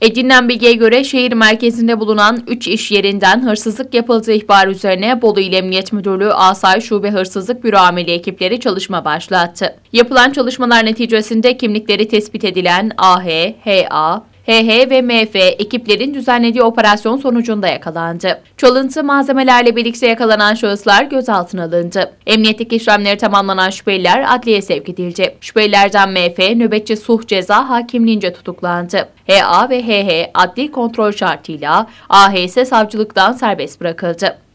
Edinilen bilgiye göre şehir merkezinde bulunan 3 iş yerinden hırsızlık yapıldığı ihbar üzerine Bolu İl Emniyet Müdürlüğü Asay Şube Hırsızlık Büro Ameli ekipleri çalışma başlattı. Yapılan çalışmalar neticesinde kimlikleri tespit edilen AH, HA, HH ve MF ekiplerin düzenlediği operasyon sonucunda yakalandı. Çalıntı malzemelerle birlikte yakalanan şahıslar gözaltına alındı. Emniyetteki işlemleri tamamlanan şüpheliler adliyeye sevk edildi. Şüphelilerden MF nöbetçi suh ceza hakimliğince tutuklandı. HA ve HH adli kontrol şartıyla AH ise savcılıktan serbest bırakıldı.